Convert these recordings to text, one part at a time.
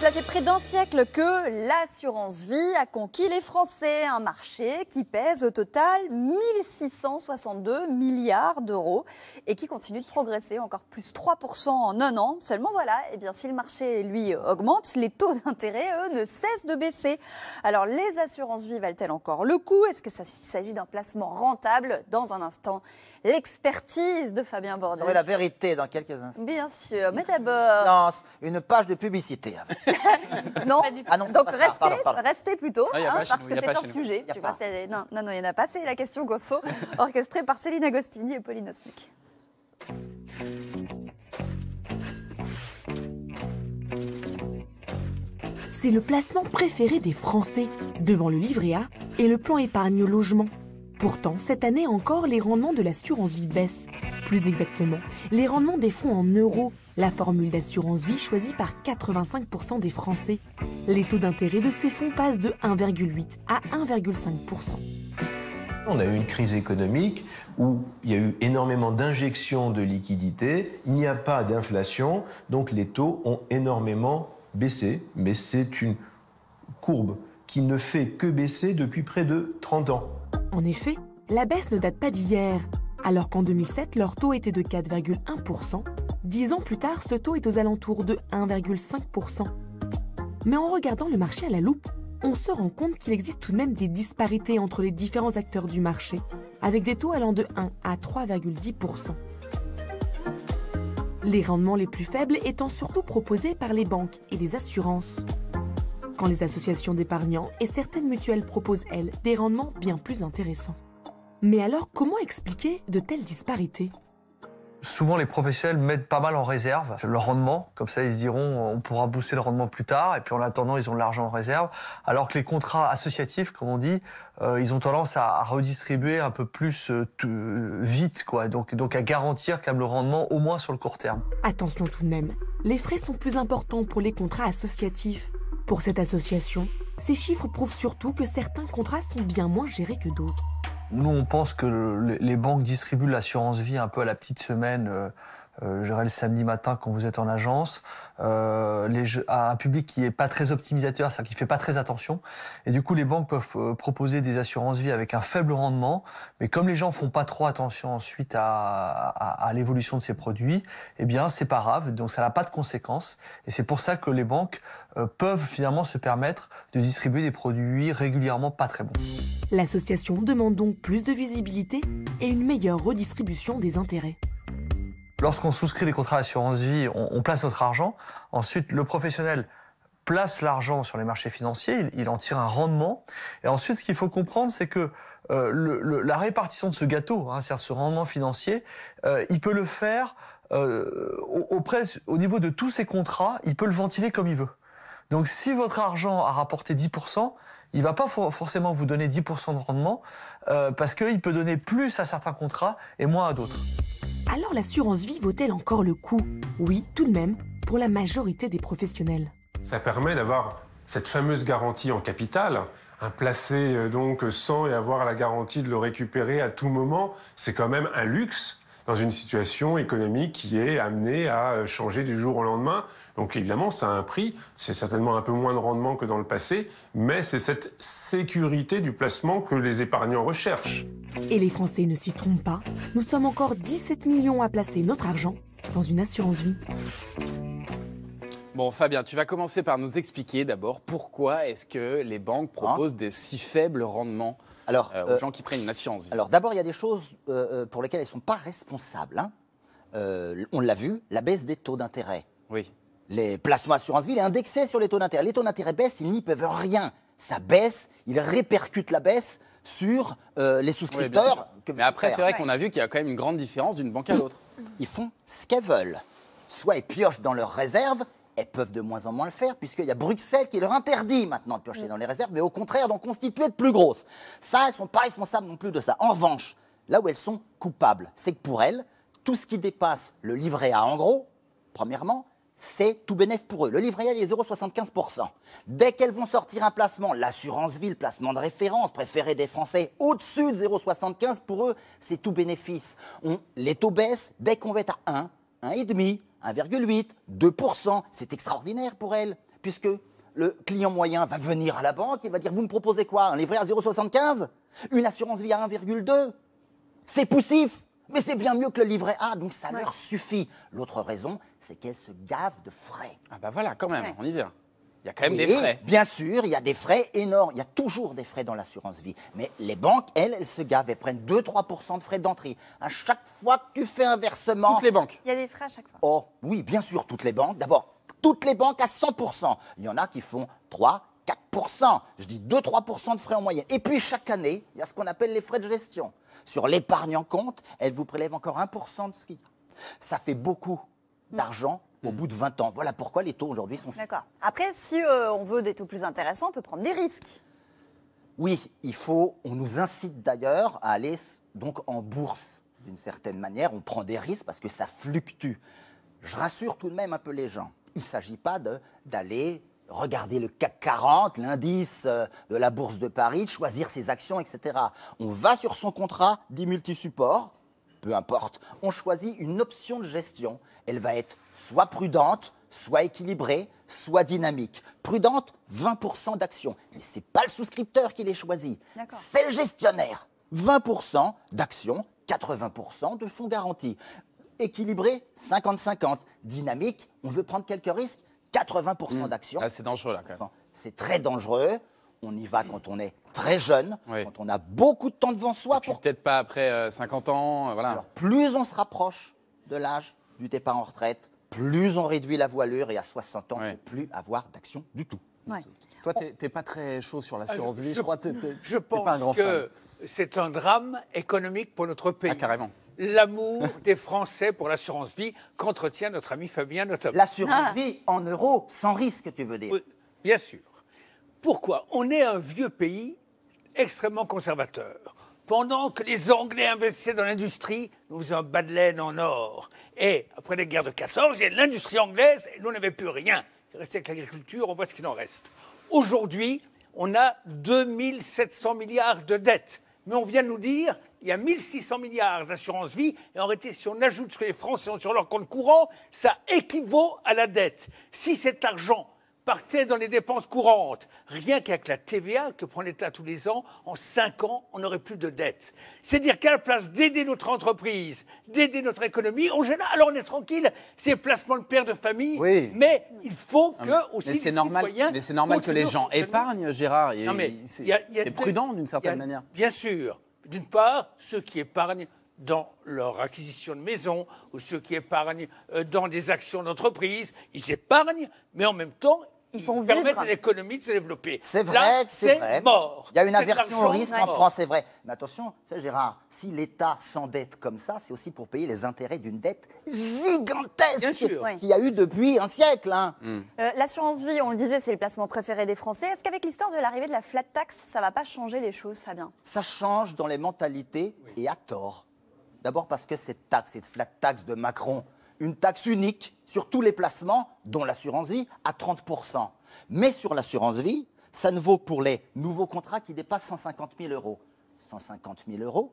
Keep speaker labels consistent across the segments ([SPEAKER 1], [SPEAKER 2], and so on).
[SPEAKER 1] Cela fait près d'un siècle que l'assurance vie a conquis les Français, un marché qui pèse au total 1662 milliards d'euros et qui continue de progresser encore plus 3% en un an. Seulement voilà, et eh bien si le marché lui augmente, les taux d'intérêt eux ne cessent de baisser. Alors les assurances vie valent-elles encore le coup Est-ce que ça s'agit d'un placement rentable Dans un instant, l'expertise de Fabien Bordel. Vous la
[SPEAKER 2] vérité dans quelques instants. Bien sûr, mais d'abord... Une page de publicité. non, ah donc restez,
[SPEAKER 1] restez plutôt, ah, hein, parce que c'est un sujet. non, non, il n'y en a pas. C'est la question Gosso, orchestrée par Céline Agostini et Pauline Osmic. C'est le placement préféré des Français devant le livret A et le plan épargne logement. Pourtant, cette année encore, les rendements de l'assurance vie baissent. Plus exactement, les rendements des fonds en euros, la formule d'assurance vie choisie par 85% des Français. Les taux d'intérêt de ces fonds passent de 1,8 à 1,5%.
[SPEAKER 3] On a eu une crise économique où il y a eu énormément d'injections de liquidités, il n'y a pas d'inflation, donc les taux ont énormément baissé, mais c'est une courbe qui ne fait que baisser depuis près de 30 ans.
[SPEAKER 1] En effet, la baisse ne date pas d'hier, alors qu'en 2007, leur taux était de 4,1%. Dix ans plus tard, ce taux est aux alentours de 1,5%. Mais en regardant le marché à la loupe, on se rend compte qu'il existe tout de même des disparités entre les différents acteurs du marché, avec des taux allant de 1 à 3,10%. Les rendements les plus faibles étant surtout proposés par les banques et les assurances quand les associations d'épargnants et certaines mutuelles proposent, elles, des rendements bien plus intéressants. Mais alors, comment expliquer de telles disparités
[SPEAKER 3] Souvent, les professionnels mettent pas mal en réserve le rendement. Comme ça, ils se diront, on pourra booster le rendement plus tard. Et puis, en attendant, ils ont de l'argent en réserve. Alors que les contrats associatifs, comme on dit, euh, ils ont tendance à, redistribuer un peu plus euh, euh, vite, quoi. Donc, donc, à garantir quand même le rendement, au moins sur le court terme.
[SPEAKER 1] Attention tout de même, les frais sont plus importants pour les contrats associatifs. Pour cette association, ces chiffres prouvent surtout que certains contrats sont bien moins gérés que d'autres.
[SPEAKER 3] Nous, on pense que les banques distribuent l'assurance vie un peu à la petite semaine euh, euh, je le samedi matin quand vous êtes en agence, euh, à un public qui n'est pas très optimisateur, c'est-à-dire qui fait pas très attention. Et du coup, les banques peuvent euh, proposer des assurances vie avec un faible rendement, mais comme les gens font pas trop attention ensuite à, l'évolution de ces produits, eh bien, c'est pas grave. Donc, ça n'a pas de conséquences. Et c'est pour ça que les banques peuvent finalement se permettre de distribuer des produits régulièrement pas très bons.
[SPEAKER 1] L'association demande donc plus de visibilité et une meilleure redistribution des intérêts.
[SPEAKER 3] Lorsqu'on souscrit des contrats d'assurance vie, on, on, place notre argent. Ensuite, le professionnel place l'argent sur les marchés financiers, il, en tire un rendement. Et ensuite, ce qu'il faut comprendre, c'est que euh, la répartition de ce gâteau, hein, c'est-à-dire ce rendement financier, euh, il peut le faire euh, au niveau de tous ses contrats, il peut le ventiler comme il veut. Donc si votre argent a rapporté 10%, il ne va pas forcément vous donner 10% de rendement, parce qu'il peut donner plus à certains contrats et moins à d'autres.
[SPEAKER 1] Alors l'assurance vie vaut-elle encore le coup Oui, tout de même, pour la majorité des professionnels.
[SPEAKER 3] Ça permet d'avoir cette
[SPEAKER 4] fameuse garantie en capital, un hein, placer euh, donc sans et avoir la garantie de le récupérer à tout moment, c'est quand même un luxe dans une situation économique qui est amenée à changer du jour au lendemain. Donc évidemment, ça a un prix. C'est certainement un peu moins de rendement que dans le passé, mais c'est cette sécurité du placement que les épargnants recherchent.
[SPEAKER 1] Et les Français ne s'y trompent pas. Nous sommes encore 17 millions à placer notre argent dans une assurance vie.
[SPEAKER 2] Bon, Fabien, tu vas commencer par nous expliquer d'abord pourquoi est-ce que les banques ah. proposent des si faibles rendements alors, euh, aux euh, gens qui prennent une assurance Alors d'abord, il y a des choses euh, pour lesquelles ils ne sont pas responsables. Hein. on l'a vu, la baisse des taux d'intérêt. Oui. Les placements assurance vie, est indexé sur les taux d'intérêt. Les taux d'intérêt baissent, ils n'y peuvent rien. Ça baisse, ils répercutent la baisse sur les souscripteurs. mais après, c'est vrai qu'on a vu qu'il y a quand même une grande différence d'une banque à l'autre. Ils font ce qu'elles veulent. Soit ils piochent dans leurs réserves, elles peuvent de moins en moins le faire, puisqu'il y a Bruxelles qui leur interdit maintenant de piocher mm. dans les réserves, mais au contraire d'en constituer de plus grosses. Ça, elles ne sont pas responsables non plus de ça. En revanche, là où elles sont coupables, c'est que pour elles, tout ce qui dépasse le livret A en gros, premièrement, c'est tout bénéfice pour eux. Le livret A, il est 0,75%. Dès qu'elles vont sortir un placement, l'assurance ville, placement de référence, préféré des Français, au-dessus de 0,75, pour eux, c'est tout bénéfice. les taux baissent. Dès qu'on va être à 1, 1,5, 1,8, 2%. C'est extraordinaire pour elle, puisque le client moyen va venir à la banque et va dire Vous me proposez quoi Un livret à 0,75 Une assurance vie à 1,2 C'est poussif mais c'est bien mieux que le livret A, donc ça leur suffit. L'autre raison, c'est qu'elles se gavent de frais. Ah ben voilà, quand même, on y vient. Il y a quand même des frais. Bien sûr, il y a des frais énormes. Il y a toujours des frais dans l'assurance vie. Mais les banques, elles, elles se gavent. Elles prennent 2-3% de frais d'entrée. À chaque fois que tu fais un versement. Toutes les banques.
[SPEAKER 1] Il y a des frais à chaque
[SPEAKER 2] fois. Oh, oui, bien sûr, toutes les banques. D'abord, toutes les banques à 100%. Il y en a qui font 3, 4%. Je dis 2-3% de frais en moyenne. Et puis chaque année, il y a ce qu'on appelle les frais de gestion. Sur l'épargne en compte, elles vous prélèvent encore 1% de ce qu'il y a. Ça fait beaucoup Mm. d'argent au mm. bout de 20 ans. Voilà pourquoi les taux aujourd'hui sont... D'accord.
[SPEAKER 1] Après, si euh, on veut des taux plus intéressants, on peut prendre des risques.
[SPEAKER 2] Oui, il faut, on nous incite d'ailleurs à aller donc en bourse d'une certaine manière, on prend des risques parce que ça fluctue. Je rassure tout de même un peu les gens. Il ne s'agit pas d'aller regarder le CAC 40, l'indice euh, de la bourse de Paris, de choisir ses actions, etc. On va sur son contrat dit support peu importe, on choisit une option de gestion. Elle va être soit prudente, soit équilibrée, soit dynamique. Prudente, 20% d'action, Mais ce n'est pas le souscripteur qui les choisit, c'est le gestionnaire. 20% d'action, 80% de fonds garantis. Équilibré, 50-50. Dynamique, on veut prendre quelques risques, 80% mmh. d'action. Ah, c'est dangereux là quand même. C'est très dangereux on y va quand on est très jeune, quand on a beaucoup de temps devant soi. Peut-être pas après 50 euh, ans, euh, voilà. Alors, plus on se rapproche de l'âge du départ en retraite, plus on réduit la voilure et à 60 ans, on ne peut plus avoir d'action du tout. Toi, oh. tu
[SPEAKER 3] n'es pas très chaud sur l'assurance ah, vie, je, crois. je pense que
[SPEAKER 4] c'est un drame économique pour notre ah, pays. carrément l'amour des Français pour l'assurance vie qu'entretient notre ami Fabien Notable. L'assurance ah. vie en euros, sans risque, tu veux dire Bien sûr. Pourquoi On est un vieux pays extrêmement conservateur. Pendant que les Anglais investissaient dans l'industrie, nous faisions un bas de en or. Et après les guerres de 14, il y a l'industrie anglaise et nous n'avions plus rien. Il restait avec l'agriculture, on voit ce qu'il en reste. Aujourd'hui, on a 2700 milliards de dettes. Mais on vient nous dire il y a 1600 milliards d'assurance vie. Et en réalité, si on ajoute ce que les Français ont sur leur compte courant, ça équivaut à la dette. Si cet argent partait dans les dépenses courantes. Rien qu'avec la TVA que prend l'État tous les ans, en 5 ans, on n'aurait plus de dette. C'est dire qu'à la place d'aider notre entreprise, d'aider notre économie, on gêne, alors on est tranquille, c'est placement de père de famille, mais il faut que aussi les citoyens... Mais c'est normal que les gens
[SPEAKER 2] épargnent, Gérard, c'est prudent d'une certaine manière.
[SPEAKER 4] Bien sûr, d'une part, ceux qui épargnent dans leur acquisition de maison ou ceux qui épargnent euh, dans des actions d'entreprise. Ils épargnent, mais en même temps, ils font permettre à l'économie de se développer.
[SPEAKER 2] C'est vrai, c'est vrai. Il y a une aversion au risque en France, c'est vrai. Mais attention, c'est Gérard, si l'État s'endette comme ça, c'est aussi pour payer les intérêts d'une dette
[SPEAKER 1] gigantesque qu'il y a
[SPEAKER 2] eu depuis un siècle. Hein. Mm.
[SPEAKER 1] Euh, l'assurance vie, on le disait, c'est le placement préféré des Français. Est-ce qu'avec l'histoire de l'arrivée de la flat tax, ça va pas changer les choses, Fabien
[SPEAKER 2] Ça change dans les mentalités et à tort. D'abord parce que cette taxe, cette flat tax de Macron, une taxe unique sur tous les placements, dont l'assurance vie, à 30%. Mais sur l'assurance vie, ça ne vaut pour les nouveaux contrats qui dépassent 150 000 euros. 150 000 euros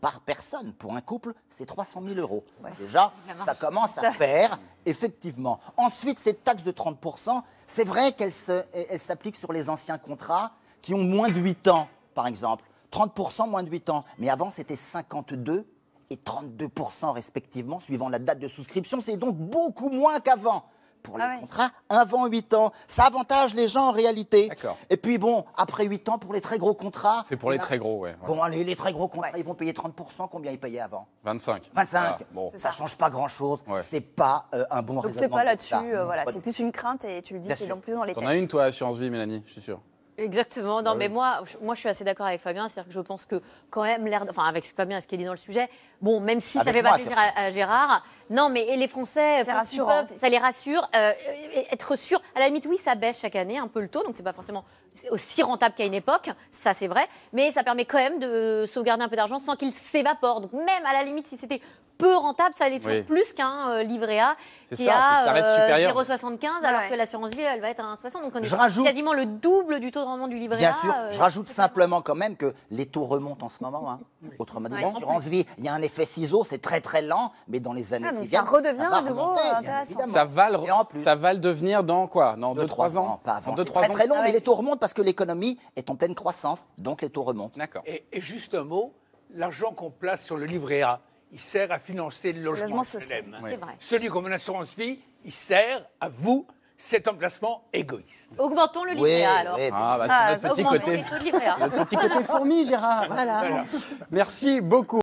[SPEAKER 2] par personne. Pour un couple, c'est 300 000 euros. Déjà, ça commence à faire, effectivement. Ensuite, cette taxe de 30%, c'est vrai qu'elle s'applique sur les anciens contrats qui ont moins de 8 ans, par exemple. 30% moins de 8 ans. Mais avant, c'était 52 32% respectivement suivant la date de souscription. C'est donc beaucoup moins qu'avant pour les ah contrats avant 8 ans. Ça avantage les gens en réalité. Et puis bon, après 8 ans, pour les très gros contrats. C'est pour les eh ben, très gros, ouais. Bon, allez, les très gros contrats, ils vont payer 30%. Combien ils payaient avant 25. 25. bon. Ça change pas grand-chose. C'est pas euh, un bon Donc raisonnement. Donc c'est pas là-dessus, euh, voilà.
[SPEAKER 1] C'est plus une crainte et tu le dis, c'est donc plus dans les On a une, toi,
[SPEAKER 2] assurance vie, Mélanie, je suis sûr.
[SPEAKER 1] Exactement. Non, bah mais moi, moi, je suis assez d'accord avec Fabien. C'est-à-dire que je pense que quand même l'air, enfin, avec Fabien, ce qu'il est dit dans le sujet, bon, même si ça fait pas plaisir à, Gérard, non, mais les Français, ça les rassure. Euh, être sûr, à la limite, oui, ça baisse chaque année un peu le taux, donc c'est pas forcément aussi rentable qu'à une époque. Ça, c'est vrai, mais ça permet quand même de sauvegarder un peu d'argent sans qu'il s'évapore. Donc même à la limite, si c'était peu rentable, ça l'est toujours plus qu'un euh, livret A qui a ça 0,75 euh, alors que l'assurance vie elle va être à 1,60 donc on est quasiment le double du taux de rendement du livret A. Bien sûr, euh, je rajoute
[SPEAKER 2] simplement quand même que les taux remontent en ce moment. Hein. Autrement dit, l'assurance vie, il y a un effet ciseau, c'est très très lent, mais dans les années ah, qui viennent, ça redevient ça va Ça va, le, ça va le devenir dans quoi Dans 2-3 ans, Pas avant. 2, très, ans. très long, ah mais les taux remontent parce que l'économie est en pleine croissance, donc les taux remontent. D'accord.
[SPEAKER 4] et juste un mot, l'argent qu'on place sur le livret A, il sert à financer le logement, social. Celui comme une assurance vie, il sert à vous cet emplacement égoïste.
[SPEAKER 1] Augmentons le livret alors. Augmentons ah, bah, de ah, notre petit côté, hein. le petit côté fourmi, Gérard. Voilà.
[SPEAKER 3] Merci beaucoup.